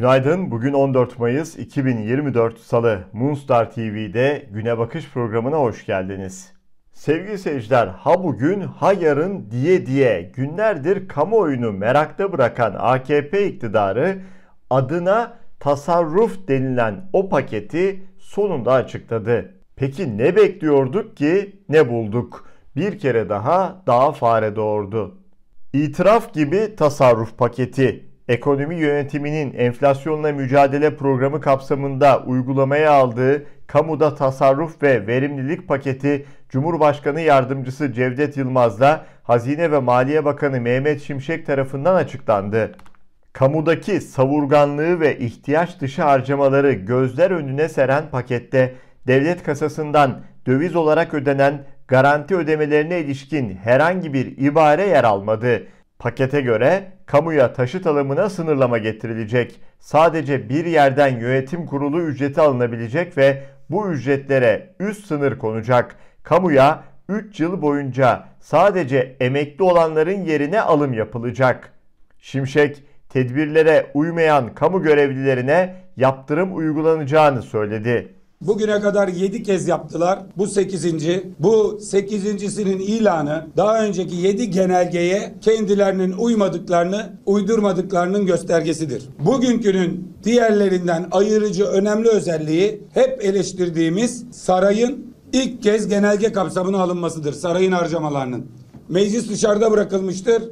Günaydın. Bugün 14 Mayıs 2024 Salı. Moonstar TV'de Güne Bakış programına hoş geldiniz. Sevgili seyirciler, ha bugün ha yarın diye diye günlerdir kamuoyunu merakta bırakan AKP iktidarı adına tasarruf denilen o paketi sonunda açıkladı. Peki ne bekliyorduk ki ne bulduk? Bir kere daha daha fare doğurdu. İtiraf gibi tasarruf paketi ekonomi yönetiminin enflasyonla mücadele programı kapsamında uygulamaya aldığı kamuda tasarruf ve verimlilik paketi Cumhurbaşkanı Yardımcısı Cevdet Yılmaz'la Hazine ve Maliye Bakanı Mehmet Şimşek tarafından açıklandı. Kamudaki savurganlığı ve ihtiyaç dışı harcamaları gözler önüne seren pakette devlet kasasından döviz olarak ödenen garanti ödemelerine ilişkin herhangi bir ibare yer almadı. Pakete göre kamuya taşıt alımına sınırlama getirilecek. Sadece bir yerden yönetim kurulu ücreti alınabilecek ve bu ücretlere üst sınır konacak. Kamuya 3 yıl boyunca sadece emekli olanların yerine alım yapılacak. Şimşek tedbirlere uymayan kamu görevlilerine yaptırım uygulanacağını söyledi. Bugüne kadar 7 kez yaptılar. Bu 8. Bu 8.sinin ilanı daha önceki 7 genelgeye kendilerinin uymadıklarını, uydurmadıklarının göstergesidir. Bugünkünün diğerlerinden ayırıcı önemli özelliği hep eleştirdiğimiz sarayın ilk kez genelge kapsamına alınmasıdır. Sarayın harcamalarının. Meclis dışarıda bırakılmıştır.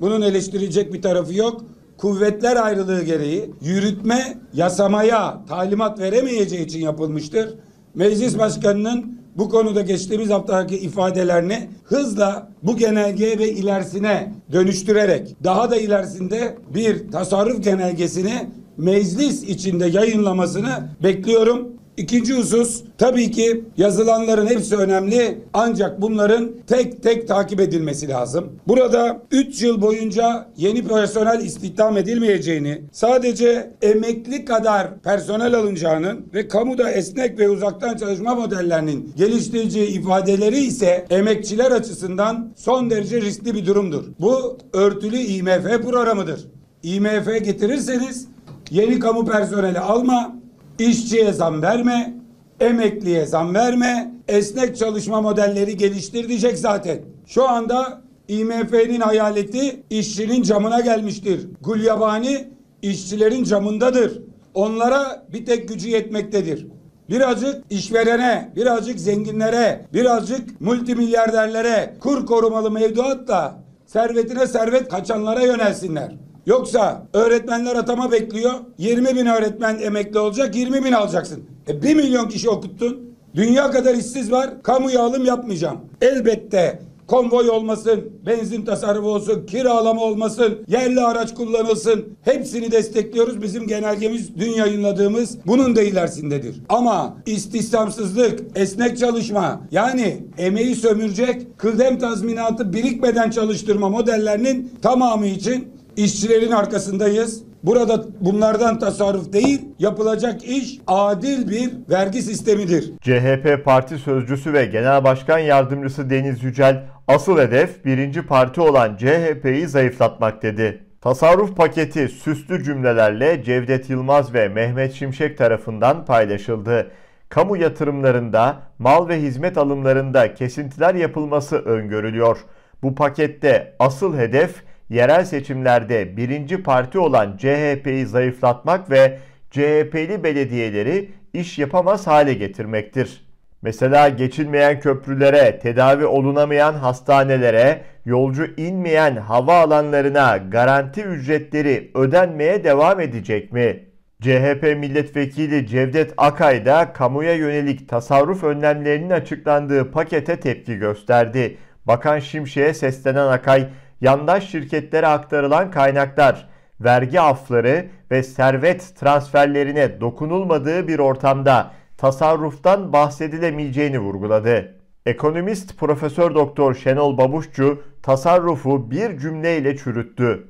Bunun eleştirilecek bir tarafı yok kuvvetler ayrılığı gereği yürütme yasamaya talimat veremeyeceği için yapılmıştır. Meclis başkanının bu konuda geçtiğimiz haftaki ifadelerini hızla bu genelgeye ve ilerisine dönüştürerek daha da ilerisinde bir tasarruf genelgesini meclis içinde yayınlamasını bekliyorum. İkinci husus tabii ki yazılanların hepsi önemli ancak bunların tek tek takip edilmesi lazım. Burada 3 yıl boyunca yeni personel istihdam edilmeyeceğini, sadece emekli kadar personel alınacağının ve kamuda esnek ve uzaktan çalışma modellerinin geliştireceği ifadeleri ise emekçiler açısından son derece riskli bir durumdur. Bu örtülü IMF programıdır. IMF getirirseniz yeni kamu personeli alma, İşçiye zam verme, emekliye zam verme, esnek çalışma modelleri geliştirecek zaten. Şu anda IMF'nin hayaleti işçinin camına gelmiştir. Gulyabani işçilerin camındadır. Onlara bir tek gücü yetmektedir. Birazcık işverene, birazcık zenginlere, birazcık multimilyarderlere kur korumalı mevduatla servetine servet kaçanlara yönelsinler. Yoksa öğretmenler atama bekliyor. 20 bin öğretmen emekli olacak. 20 bin alacaksın. E 1 milyon kişi okuttun. Dünya kadar işsiz var. Kamuya alım yapmayacağım. Elbette konvoy olmasın, benzin tasarrufu olsun, kiralama olmasın, yerli araç kullanılsın. Hepsini destekliyoruz. Bizim genelgemiz dün yayınladığımız bunun da ilerisindedir. Ama istihdamsızlık, esnek çalışma yani emeği sömürecek kıdem tazminatı birikmeden çalıştırma modellerinin tamamı için işçilerin arkasındayız. Burada bunlardan tasarruf değil, yapılacak iş adil bir vergi sistemidir. CHP Parti Sözcüsü ve Genel Başkan Yardımcısı Deniz Yücel, asıl hedef birinci parti olan CHP'yi zayıflatmak dedi. Tasarruf paketi süslü cümlelerle Cevdet Yılmaz ve Mehmet Şimşek tarafından paylaşıldı. Kamu yatırımlarında, mal ve hizmet alımlarında kesintiler yapılması öngörülüyor. Bu pakette asıl hedef yerel seçimlerde birinci parti olan CHP'yi zayıflatmak ve CHP'li belediyeleri iş yapamaz hale getirmektir. Mesela geçilmeyen köprülere, tedavi olunamayan hastanelere, yolcu inmeyen hava alanlarına garanti ücretleri ödenmeye devam edecek mi? CHP milletvekili Cevdet Akay da kamuya yönelik tasarruf önlemlerinin açıklandığı pakete tepki gösterdi. Bakan Şimşek'e seslenen Akay, yandaş şirketlere aktarılan kaynaklar, vergi afları ve servet transferlerine dokunulmadığı bir ortamda tasarruftan bahsedilemeyeceğini vurguladı. Ekonomist Profesör Doktor Şenol Babuşçu tasarrufu bir cümleyle çürüttü.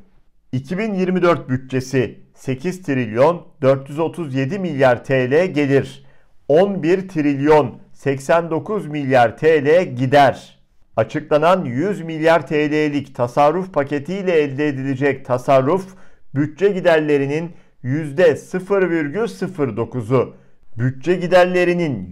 2024 bütçesi 8 trilyon 437 milyar TL gelir. 11 trilyon 89 milyar TL gider. Açıklanan 100 milyar TL'lik tasarruf paketiyle elde edilecek tasarruf bütçe giderlerinin %0,09'u, bütçe giderlerinin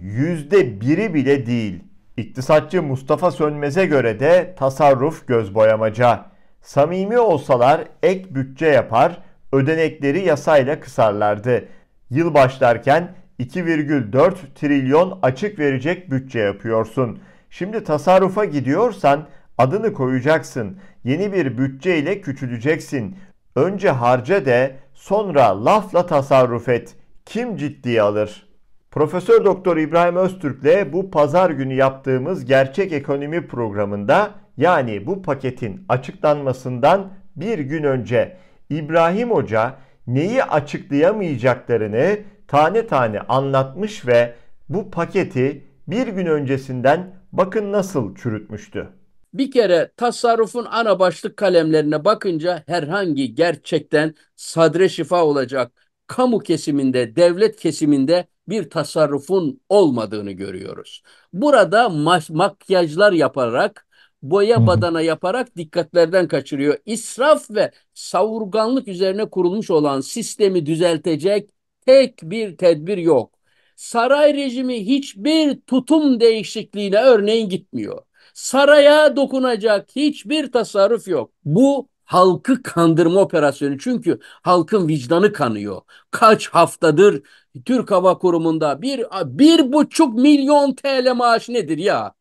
%1'i bile değil. İktisatçı Mustafa Sönmez'e göre de tasarruf göz boyamaca. Samimi olsalar ek bütçe yapar, ödenekleri yasayla kısarlardı. Yıl başlarken 2,4 trilyon açık verecek bütçe yapıyorsun.'' Şimdi tasarrufa gidiyorsan adını koyacaksın. Yeni bir bütçe ile küçüleceksin. Önce harca de sonra lafla tasarruf et. Kim ciddiye alır? Profesör Doktor İbrahim Öztürk'le bu pazar günü yaptığımız Gerçek Ekonomi programında yani bu paketin açıklanmasından bir gün önce İbrahim Hoca neyi açıklayamayacaklarını tane tane anlatmış ve bu paketi bir gün öncesinden Bakın nasıl çürütmüştü. Bir kere tasarrufun ana başlık kalemlerine bakınca herhangi gerçekten sadre şifa olacak kamu kesiminde, devlet kesiminde bir tasarrufun olmadığını görüyoruz. Burada makyajlar yaparak, boya badana yaparak dikkatlerden kaçırıyor. İsraf ve savurganlık üzerine kurulmuş olan sistemi düzeltecek tek bir tedbir yok. Saray rejimi hiçbir tutum değişikliğine örneğin gitmiyor. Saraya dokunacak hiçbir tasarruf yok. Bu halkı kandırma operasyonu. Çünkü halkın vicdanı kanıyor. Kaç haftadır Türk Hava Kurumu'nda bir, bir buçuk milyon TL maaş nedir ya?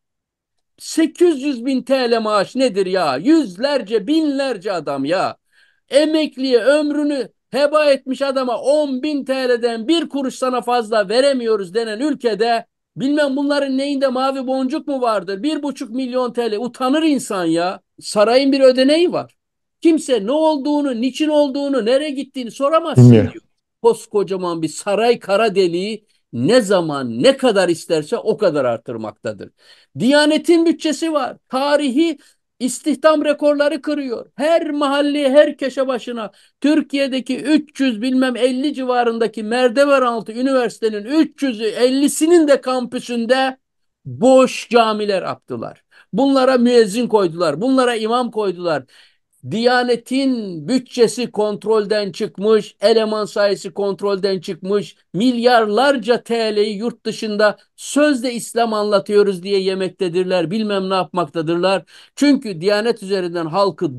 800 bin TL maaş nedir ya? Yüzlerce, binlerce adam ya. Emekliye ömrünü heba etmiş adama 10 bin TL'den bir kuruş sana fazla veremiyoruz denen ülkede bilmem bunların neyinde mavi boncuk mu vardır? Bir buçuk milyon TL utanır insan ya. Sarayın bir ödeneği var. Kimse ne olduğunu, niçin olduğunu, nereye gittiğini soramaz. Koskocaman bir saray kara deliği ne zaman ne kadar isterse o kadar artırmaktadır. Diyanetin bütçesi var. Tarihi İstihdam rekorları kırıyor. Her mahalleye, her köşe başına Türkiye'deki 300 bilmem 50 civarındaki merdivenaltı üniversitenin 350'sinin de kampüsünde boş camiler yaptılar. Bunlara müezzin koydular. Bunlara imam koydular. Diyanetin bütçesi kontrolden çıkmış, eleman sayısı kontrolden çıkmış, milyarlarca TL'yi yurt dışında sözde İslam anlatıyoruz diye yemektedirler, bilmem ne yapmaktadırlar. Çünkü Diyanet üzerinden halkı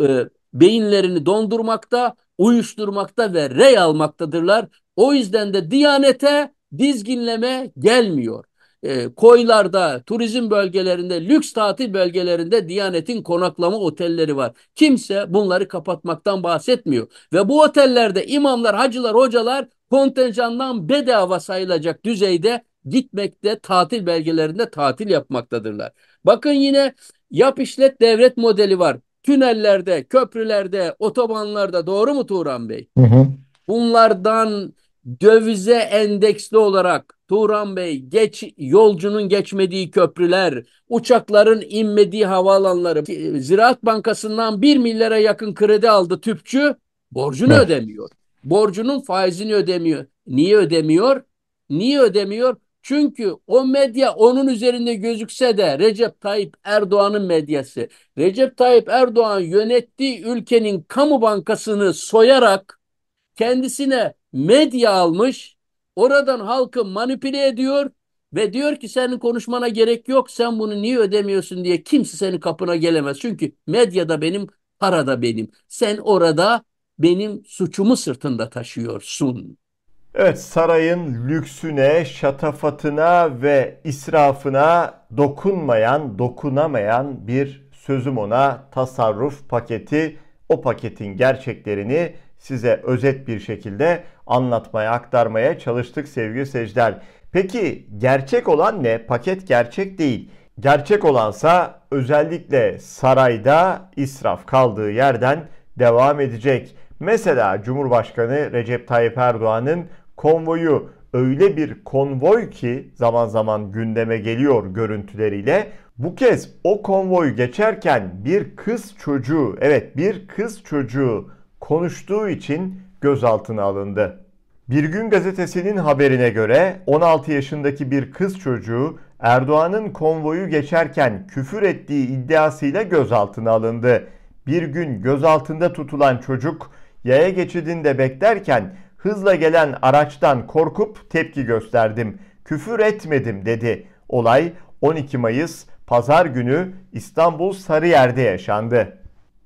e, beyinlerini dondurmakta, uyuşturmakta ve rey almaktadırlar. O yüzden de Diyanete dizginleme gelmiyor e, koylarda, turizm bölgelerinde, lüks tatil bölgelerinde Diyanet'in konaklama otelleri var. Kimse bunları kapatmaktan bahsetmiyor. Ve bu otellerde imamlar, hacılar, hocalar kontenjandan bedava sayılacak düzeyde gitmekte, tatil belgelerinde tatil yapmaktadırlar. Bakın yine yap işlet devlet modeli var. Tünellerde, köprülerde, otobanlarda doğru mu Turan Bey? Hı hı. Bunlardan dövize endeksli olarak Turan Bey geç yolcunun geçmediği köprüler, uçakların inmediği havaalanları, Ziraat Bankası'ndan 1 milyara yakın kredi aldı tüpçü, borcunu evet. ödemiyor. Borcunun faizini ödemiyor. Niye ödemiyor? Niye ödemiyor? Çünkü o medya onun üzerinde gözükse de Recep Tayyip Erdoğan'ın medyası. Recep Tayyip Erdoğan yönettiği ülkenin kamu bankasını soyarak kendisine medya almış, oradan halkı manipüle ediyor ve diyor ki senin konuşmana gerek yok, sen bunu niye ödemiyorsun diye kimse senin kapına gelemez. Çünkü medya da benim, para da benim. Sen orada benim suçumu sırtında taşıyorsun. Evet sarayın lüksüne, şatafatına ve israfına dokunmayan, dokunamayan bir sözüm ona tasarruf paketi o paketin gerçeklerini size özet bir şekilde anlatmaya, aktarmaya çalıştık sevgili seyirciler. Peki gerçek olan ne? Paket gerçek değil. Gerçek olansa özellikle sarayda israf kaldığı yerden devam edecek. Mesela Cumhurbaşkanı Recep Tayyip Erdoğan'ın konvoyu öyle bir konvoy ki zaman zaman gündeme geliyor görüntüleriyle. Bu kez o konvoyu geçerken bir kız çocuğu, evet bir kız çocuğu konuştuğu için gözaltına alındı. Bir gün gazetesinin haberine göre 16 yaşındaki bir kız çocuğu Erdoğan'ın konvoyu geçerken küfür ettiği iddiasıyla gözaltına alındı. Bir gün gözaltında tutulan çocuk yaya geçidinde beklerken hızla gelen araçtan korkup tepki gösterdim. Küfür etmedim dedi. Olay 12 Mayıs pazar günü İstanbul Sarıyer'de yaşandı.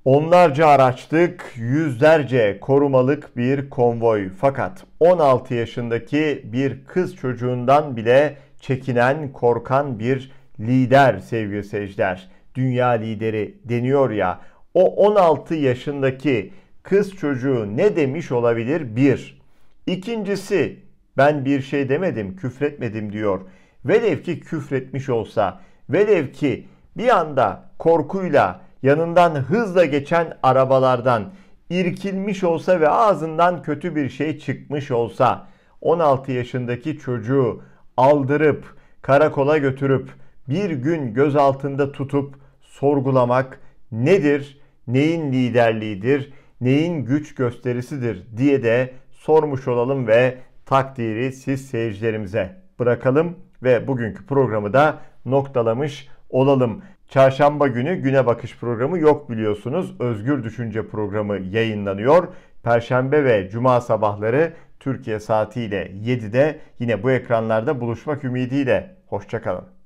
Onlarca araçlık, yüzlerce korumalık bir konvoy fakat 16 yaşındaki bir kız çocuğundan bile çekinen, korkan bir lider sevgili seyirciler. Dünya lideri deniyor ya. O 16 yaşındaki kız çocuğu ne demiş olabilir? Bir, İkincisi ben bir şey demedim, küfretmedim diyor. Velev ki küfretmiş olsa, velev ki bir anda korkuyla yanından hızla geçen arabalardan irkilmiş olsa ve ağzından kötü bir şey çıkmış olsa 16 yaşındaki çocuğu aldırıp karakola götürüp bir gün göz altında tutup sorgulamak nedir? Neyin liderliğidir? Neyin güç gösterisidir diye de sormuş olalım ve takdiri siz seyircilerimize bırakalım ve bugünkü programı da noktalamış olalım. Çarşamba günü Güne Bakış programı yok biliyorsunuz. Özgür Düşünce programı yayınlanıyor. Perşembe ve cuma sabahları Türkiye saatiyle 7'de yine bu ekranlarda buluşmak ümidiyle. Hoşçakalın.